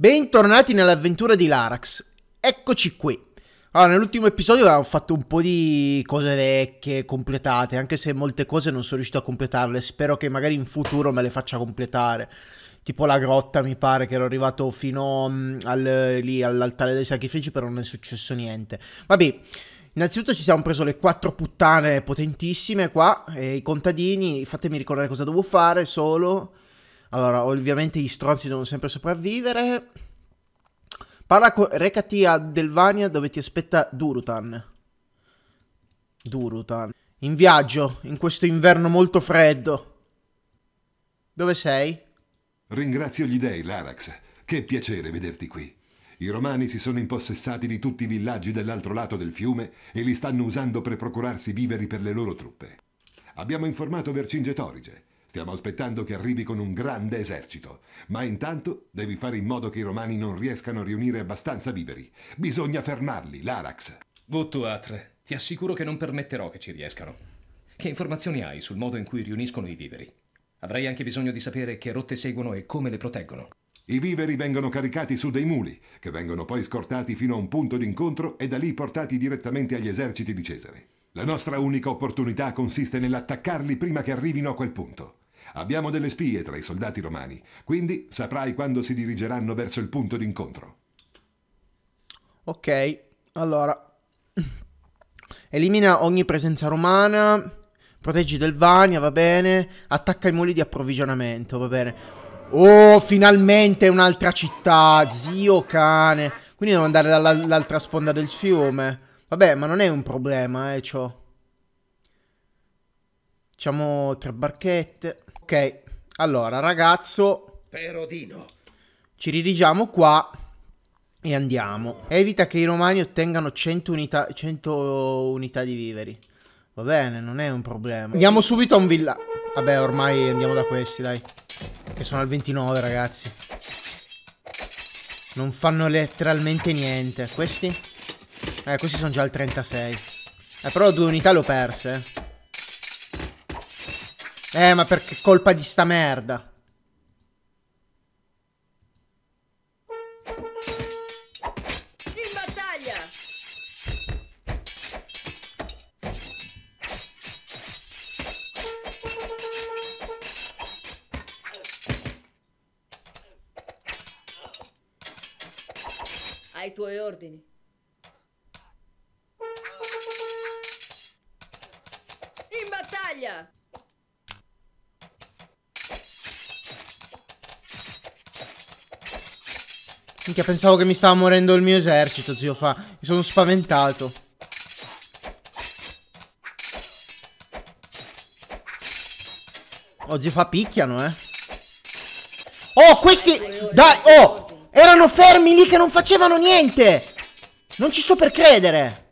Bentornati nell'avventura di Larax. Eccoci qui. Allora, nell'ultimo episodio avevamo fatto un po' di cose vecchie, completate, anche se molte cose non sono riuscito a completarle. Spero che magari in futuro me le faccia completare. Tipo la grotta, mi pare, che ero arrivato fino mm, al, lì all'altare dei sacrifici, però non è successo niente. Vabbè, innanzitutto ci siamo preso le quattro puttane potentissime qua, e i contadini. Fatemi ricordare cosa devo fare, solo... Allora, ovviamente gli stronzi devono sempre sopravvivere. Parla con... Recati a Delvania dove ti aspetta Durutan. Durutan. In viaggio, in questo inverno molto freddo. Dove sei? Ringrazio gli dei, Larax. Che piacere vederti qui. I romani si sono impossessati di tutti i villaggi dell'altro lato del fiume e li stanno usando per procurarsi viveri per le loro truppe. Abbiamo informato Vercingetorige Stiamo aspettando che arrivi con un grande esercito. Ma intanto devi fare in modo che i romani non riescano a riunire abbastanza viveri. Bisogna fermarli, Larax. Votto Atre, ti assicuro che non permetterò che ci riescano. Che informazioni hai sul modo in cui riuniscono i viveri? Avrei anche bisogno di sapere che rotte seguono e come le proteggono. I viveri vengono caricati su dei muli, che vengono poi scortati fino a un punto d'incontro e da lì portati direttamente agli eserciti di Cesare. La nostra unica opportunità consiste nell'attaccarli prima che arrivino a quel punto. Abbiamo delle spie tra i soldati romani, quindi saprai quando si dirigeranno verso il punto d'incontro. Ok, allora. Elimina ogni presenza romana. Proteggi Delvania, va bene. Attacca i muli di approvvigionamento, va bene. Oh, finalmente un'altra città, zio cane. Quindi devo andare dall'altra sponda del fiume. Vabbè, ma non è un problema, eh, ciò. Diciamo tre barchette. Ok, allora ragazzo... Perodino. Ci ridigiamo qua e andiamo. Evita che i romani ottengano 100 unità, 100 unità di viveri. Va bene, non è un problema. Andiamo subito a un villaggio. Vabbè, ormai andiamo da questi, dai. Che sono al 29, ragazzi. Non fanno letteralmente niente. Questi? Eh, questi sono già al 36. Eh, però due unità le ho perse. Eh. Eh, ma per colpa di sta merda? ai tuoi ordini. In battaglia! Minchia, pensavo che mi stava morendo il mio esercito, zio fa. Mi sono spaventato. Oh, zio fa picchiano, eh. Oh, questi... Dai, oh! Erano fermi lì che non facevano niente! Non ci sto per credere!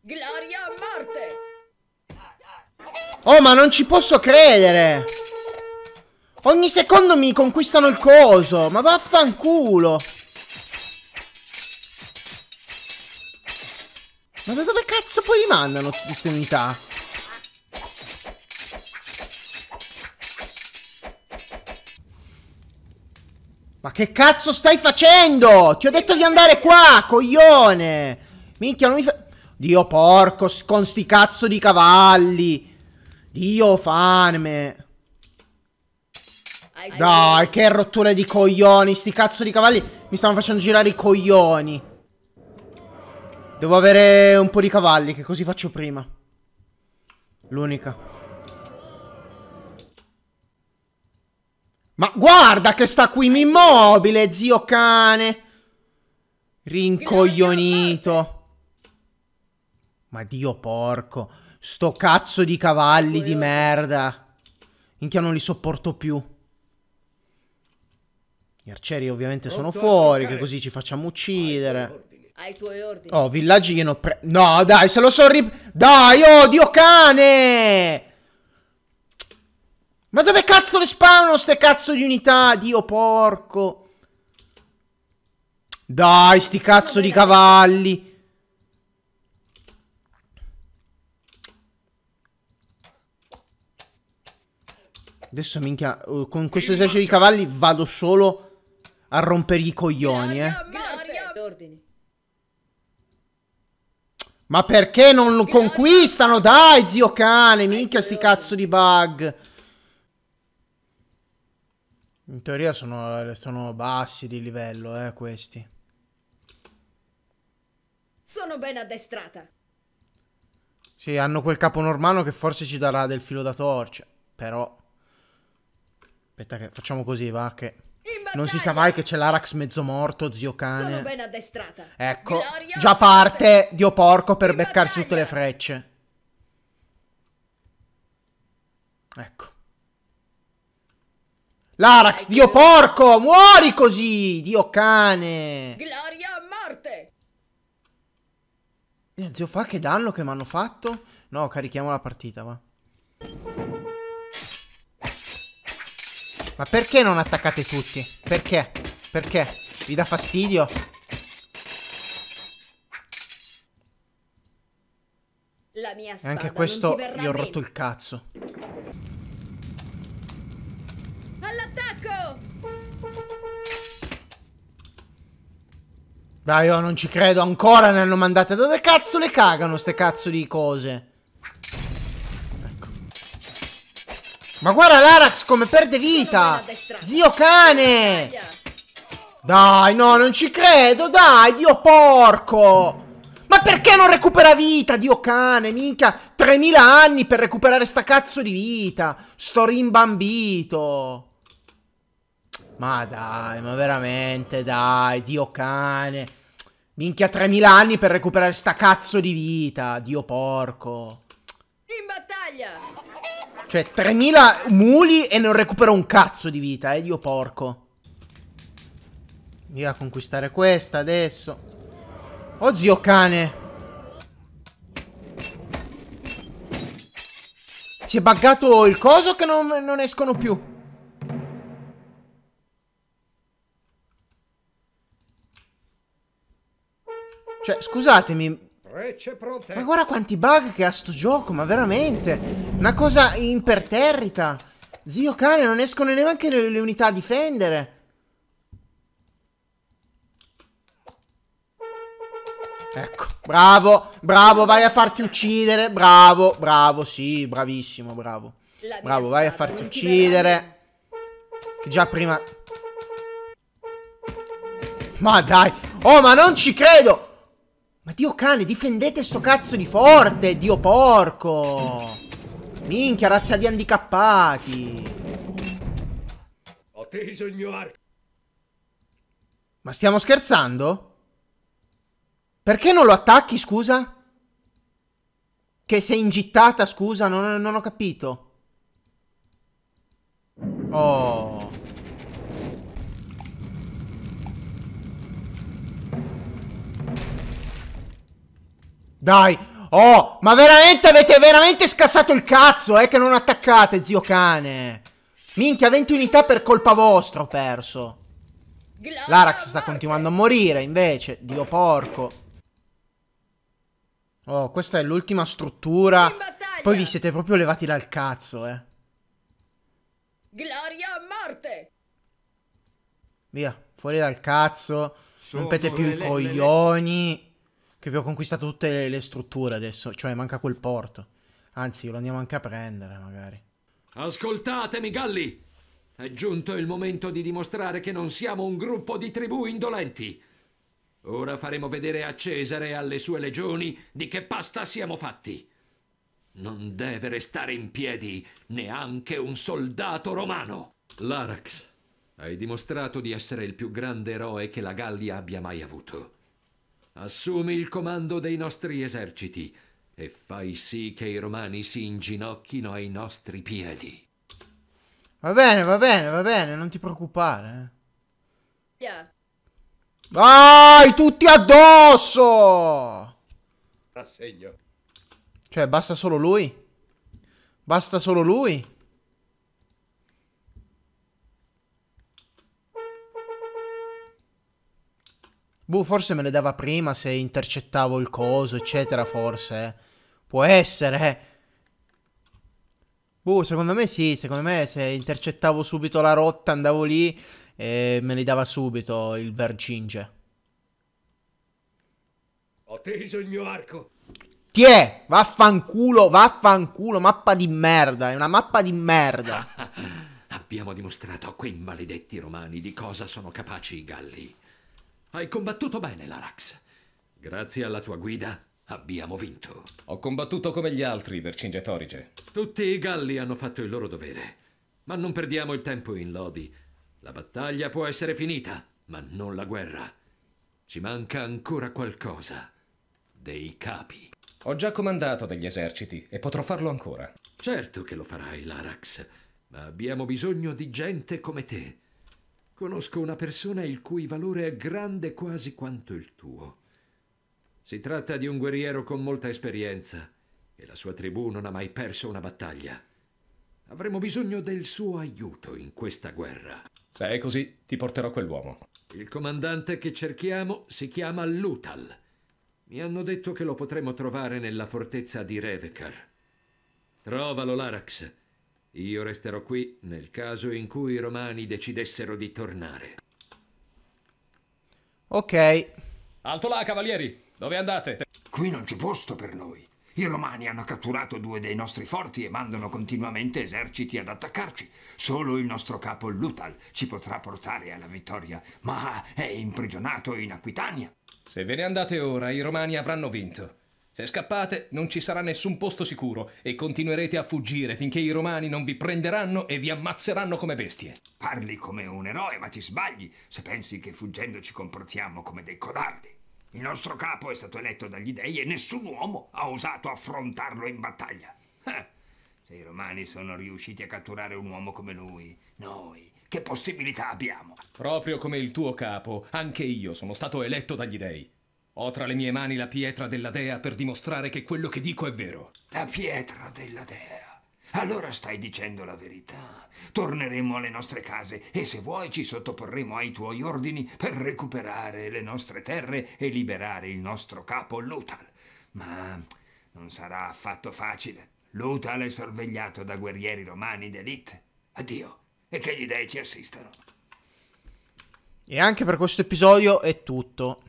Gloria a morte! Oh, ma non ci posso credere! Ogni secondo mi conquistano il coso. Ma vaffanculo. Ma da dove cazzo poi li mandano queste unità? Ma che cazzo stai facendo? Ti ho detto di andare qua, coglione! Minchia, non mi fa... Dio porco, con sti cazzo di cavalli! Dio, fame! Dai, che rottura di coglioni. Sti cazzo di cavalli mi stanno facendo girare i coglioni. Devo avere un po' di cavalli, che così faccio prima. L'unica. Ma guarda che sta qui immobile, zio cane. Rincoglionito. Ma dio porco. Sto cazzo di cavalli di merda. Minchia non li sopporto più. Gli arcieri ovviamente sono fuori, che così ci facciamo uccidere. Ai tuoi ordini. Oh, villaggi che non pre... No, dai, se lo so rip... Dai, oh, dio cane! Ma dove cazzo le spawnano ste cazzo di unità? Dio porco. Dai, sti cazzo di cavalli. Adesso minchia, uh, con questo esercito di cavalli vado solo a rompere i coglioni, eh. Ma perché non lo conquistano? Dai, zio cane, minchia sti cazzo di bug. In teoria sono, sono, bassi di livello, eh, questi. Sono ben addestrata. Sì, hanno quel capo normano che forse ci darà del filo da torcia. Però... Aspetta che facciamo così, va, che non si sa mai che c'è l'Arax mezzo morto, zio cane. Sono ben addestrata. Ecco, Gloria già parte Dio porco per beccarsi battaglia. tutte le frecce. Ecco. L'Arax, Dio porco, muori così, Dio cane. Gloria a morte. Eh, zio fa che danno che mi hanno fatto? No, carichiamo la partita, va. Ma perché non attaccate tutti? Perché? Perché? Vi dà fastidio? La mia e anche questo gli ho rotto il cazzo. All'attacco! Dai, io oh, non ci credo ancora ne hanno mandate. Dove cazzo le cagano queste cazzo di cose? Ma guarda l'Arax come perde vita! Zio cane! Dai, no, non ci credo, dai, Dio porco! Ma perché non recupera vita, Dio cane, minchia? 3000 anni per recuperare sta cazzo di vita! Sto rimbambito! Ma dai, ma veramente, dai, Dio cane! Minchia, 3000 anni per recuperare sta cazzo di vita, Dio porco! In battaglia! Cioè, 3000 muli e non recupero un cazzo di vita, eh, dio porco. Via a conquistare questa adesso. Oh, zio cane. Si è buggato il coso che non, non escono più. Cioè, scusatemi, eh, ma guarda quanti bug che ha sto gioco, ma veramente. Una cosa imperterrita. Zio cane, non escono neanche le, le unità a difendere. Ecco, bravo, bravo, vai a farti uccidere, bravo, bravo, sì, bravissimo, bravo. Bravo, vai a farti uccidere. Che già prima... Ma dai, oh ma non ci credo! Ma dio cane, difendete sto cazzo di forte, dio porco! Minchia, razza di handicappati! Ho teso il mio arco! Ma stiamo scherzando? Perché non lo attacchi, scusa? Che sei ingittata, scusa, non, non ho capito. Oh... Dai. Oh, ma veramente avete veramente scassato il cazzo, eh, che non attaccate, zio cane. Minchia, 20 unità per colpa vostra ho perso. L'Arax sta continuando a morire, invece. Dio porco. Oh, questa è l'ultima struttura. Poi vi siete proprio levati dal cazzo, eh. Gloria a morte! Via, fuori dal cazzo. Rompete più i coglioni. Che vi ho conquistato tutte le strutture adesso, cioè manca quel porto. Anzi, lo andiamo anche a prendere, magari. Ascoltatemi, galli! È giunto il momento di dimostrare che non siamo un gruppo di tribù indolenti. Ora faremo vedere a Cesare e alle sue legioni di che pasta siamo fatti. Non deve restare in piedi neanche un soldato romano. Larax, hai dimostrato di essere il più grande eroe che la Gallia abbia mai avuto assumi il comando dei nostri eserciti e fai sì che i romani si inginocchino ai nostri piedi. Va bene, va bene, va bene, non ti preoccupare. Yeah. Vai, tutti addosso! Rassegno. Cioè, basta solo lui? Basta solo lui? Boh, forse me le dava prima se intercettavo il coso, eccetera, forse. Eh. Può essere. Eh. Boh, secondo me sì, secondo me se intercettavo subito la rotta, andavo lì e me li dava subito il vercinge. Ho teso il mio arco. Tiè, vaffanculo, vaffanculo, mappa di merda, è una mappa di merda. Abbiamo dimostrato a quei maledetti romani di cosa sono capaci i galli. Hai combattuto bene, Larax. Grazie alla tua guida abbiamo vinto. Ho combattuto come gli altri, Vercingetorige. Tutti i galli hanno fatto il loro dovere. Ma non perdiamo il tempo in lodi. La battaglia può essere finita, ma non la guerra. Ci manca ancora qualcosa. Dei capi. Ho già comandato degli eserciti e potrò farlo ancora. Certo che lo farai, Larax, ma abbiamo bisogno di gente come te. Conosco una persona il cui valore è grande quasi quanto il tuo. Si tratta di un guerriero con molta esperienza e la sua tribù non ha mai perso una battaglia. Avremo bisogno del suo aiuto in questa guerra. Se è così, ti porterò quell'uomo. Il comandante che cerchiamo si chiama Lutal. Mi hanno detto che lo potremo trovare nella fortezza di Revekar. Trovalo, Larax. Io resterò qui nel caso in cui i romani decidessero di tornare. Ok. Alto là, cavalieri! Dove andate? Qui non c'è posto per noi. I romani hanno catturato due dei nostri forti e mandano continuamente eserciti ad attaccarci. Solo il nostro capo Lutal ci potrà portare alla vittoria, ma è imprigionato in Aquitania. Se ve ne andate ora, i romani avranno vinto. Se scappate non ci sarà nessun posto sicuro e continuerete a fuggire finché i romani non vi prenderanno e vi ammazzeranno come bestie. Parli come un eroe, ma ti sbagli se pensi che fuggendo ci comportiamo come dei codardi. Il nostro capo è stato eletto dagli dei e nessun uomo ha osato affrontarlo in battaglia. Eh, se i romani sono riusciti a catturare un uomo come lui, noi che possibilità abbiamo? Proprio come il tuo capo, anche io sono stato eletto dagli dei. Ho tra le mie mani la pietra della dea per dimostrare che quello che dico è vero. La pietra della dea? Allora stai dicendo la verità. Torneremo alle nostre case e se vuoi ci sottoporremo ai tuoi ordini per recuperare le nostre terre e liberare il nostro capo Lutal. Ma non sarà affatto facile. Lutal è sorvegliato da guerrieri romani d'elite. Addio e che gli dei ci assistano. E anche per questo episodio è tutto.